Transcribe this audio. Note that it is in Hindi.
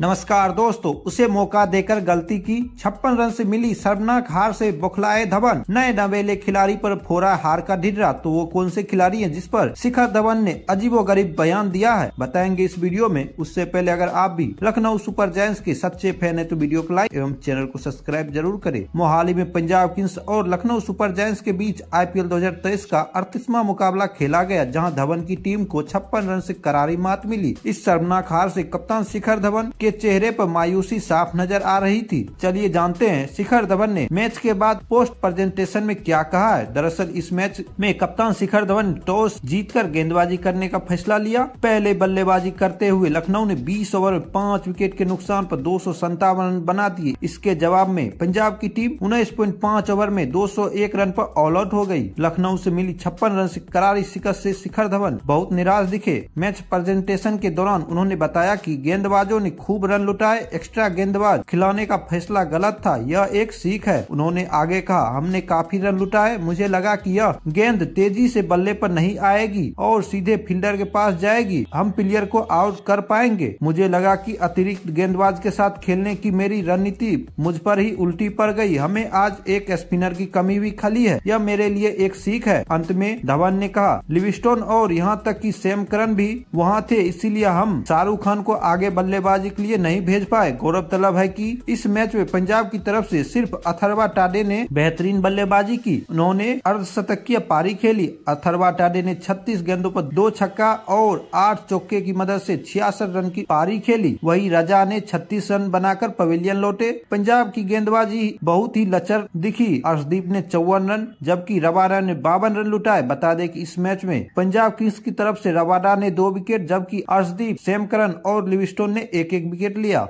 नमस्कार दोस्तों उसे मौका देकर गलती की छप्पन रन से मिली शर्मनाक हार से बुखलाए धवन नए नवेले खिलाड़ी पर फोरा हार का ढिडरा तो वो कौन से खिलाड़ी हैं जिस पर शिखर धवन ने अजीबोगरीब बयान दिया है बताएंगे इस वीडियो में उससे पहले अगर आप भी लखनऊ सुपर जायंट्स के सच्चे फैन है तो वीडियो को लाइक एवं चैनल को सब्सक्राइब जरूर करे मोहाली में पंजाब किंग्स और लखनऊ सुपर जायंट्स के बीच आई पी का अड़तीसवा मुकाबला खेला गया जहाँ धवन की टीम को छप्पन रन ऐसी करारी मात मिली इस शर्मनाक हार ऐसी कप्तान शिखर धवन के के चेहरे पर मायूसी साफ नजर आ रही थी चलिए जानते हैं शिखर धवन ने मैच के बाद पोस्ट प्रेजेंटेशन में क्या कहा है दरअसल इस मैच में कप्तान शिखर धवन टॉस जीत कर गेंदबाजी करने का फैसला लिया पहले बल्लेबाजी करते हुए लखनऊ ने बीस ओवर में पाँच विकेट के नुकसान आरोप दो रन बना दिए इसके जवाब में पंजाब की टीम उन्नीस ओवर में एक रन आरोप ऑल आउट हो गयी लखनऊ ऐसी मिली छप्पन रन ऐसी करारी शिकस्त ऐसी शिखर धवन बहुत निराश दिखे मैच प्रेजेंटेशन के दौरान उन्होंने बताया कि गेंदबाजों ने खूब खूब रन लुटाए एक्स्ट्रा गेंदबाज खिलाने का फैसला गलत था यह एक सीख है उन्होंने आगे कहा हमने काफी रन लुटाए मुझे लगा कि यह गेंद तेजी से बल्ले पर नहीं आएगी और सीधे फील्डर के पास जाएगी हम प्लेयर को आउट कर पाएंगे मुझे लगा कि अतिरिक्त गेंदबाज के साथ खेलने की मेरी रणनीति मुझ पर ही उल्टी पड़ गई हमें आज एक स्पिनर की कमी भी खली है यह मेरे लिए एक सीख है अंत में धवन ने कहा लिविस्टोन और यहाँ तक की सेम करण भी वहाँ थे इसीलिए हम शाहरुख खान को आगे बल्लेबाजी के लिए लिए नहीं भेज पाए गौरतलब है कि इस मैच में पंजाब की तरफ से सिर्फ अथरवा टाडे ने बेहतरीन बल्लेबाजी की उन्होंने अर्धशतकीय पारी खेली अथरवा टाडे ने 36 गेंदों पर दो छक्का और आठ चौके की मदद से छियासठ रन की पारी खेली वही रजा ने 36 रन बनाकर पवेलियन लौटे पंजाब की गेंदबाजी बहुत ही लचर दिखी अर्शदीप ने चौवन रन जबकि रवाडा ने बावन रन लुटाए बता दे की इस मैच में पंजाब किंग्स की तरफ ऐसी रवाडा ने दो विकेट जबकि अर्शदीप सेमकरन और लिविस्टोन ने एक एक विकेट विकेट लिया